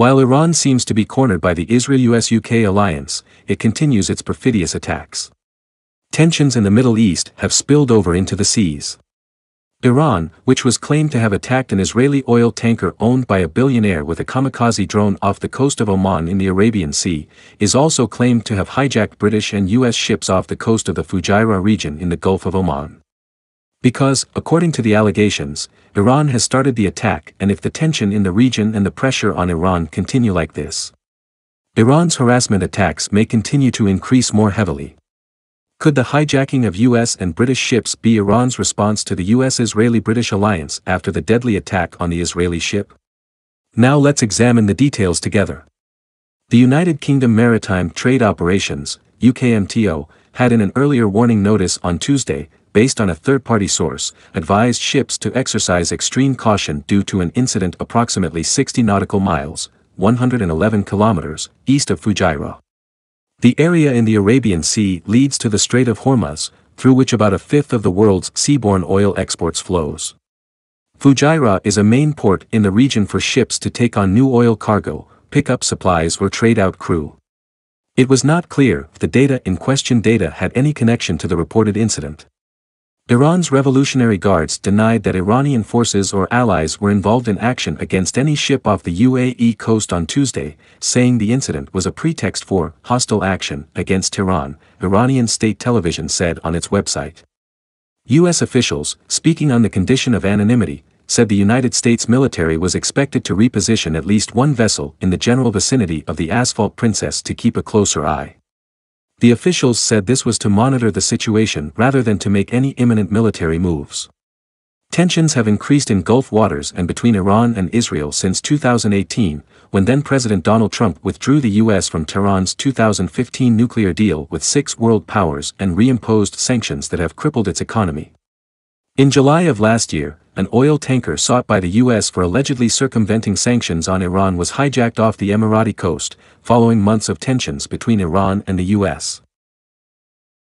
While Iran seems to be cornered by the Israel-US-UK alliance, it continues its perfidious attacks. Tensions in the Middle East have spilled over into the seas. Iran, which was claimed to have attacked an Israeli oil tanker owned by a billionaire with a kamikaze drone off the coast of Oman in the Arabian Sea, is also claimed to have hijacked British and US ships off the coast of the Fujairah region in the Gulf of Oman. Because, according to the allegations, Iran has started the attack and if the tension in the region and the pressure on Iran continue like this, Iran's harassment attacks may continue to increase more heavily. Could the hijacking of U.S. and British ships be Iran's response to the U.S.-Israeli-British alliance after the deadly attack on the Israeli ship? Now let's examine the details together. The United Kingdom Maritime Trade Operations, UKMTO, had in an earlier warning notice on Tuesday, based on a third-party source, advised ships to exercise extreme caution due to an incident approximately 60 nautical miles, 111 kilometers, east of Fujairah. The area in the Arabian Sea leads to the Strait of Hormuz, through which about a fifth of the world's seaborne oil exports flows. Fujairah is a main port in the region for ships to take on new oil cargo, pick up supplies or trade out crew. It was not clear if the data in question data had any connection to the reported incident. Iran's Revolutionary Guards denied that Iranian forces or allies were involved in action against any ship off the UAE coast on Tuesday, saying the incident was a pretext for hostile action against Tehran. Iranian state television said on its website. U.S. officials, speaking on the condition of anonymity, said the United States military was expected to reposition at least one vessel in the general vicinity of the Asphalt Princess to keep a closer eye. The officials said this was to monitor the situation rather than to make any imminent military moves. Tensions have increased in Gulf waters and between Iran and Israel since 2018, when then-President Donald Trump withdrew the U.S. from Tehran's 2015 nuclear deal with six world powers and reimposed sanctions that have crippled its economy. In July of last year, an oil tanker sought by the U.S. for allegedly circumventing sanctions on Iran was hijacked off the Emirati coast, following months of tensions between Iran and the U.S.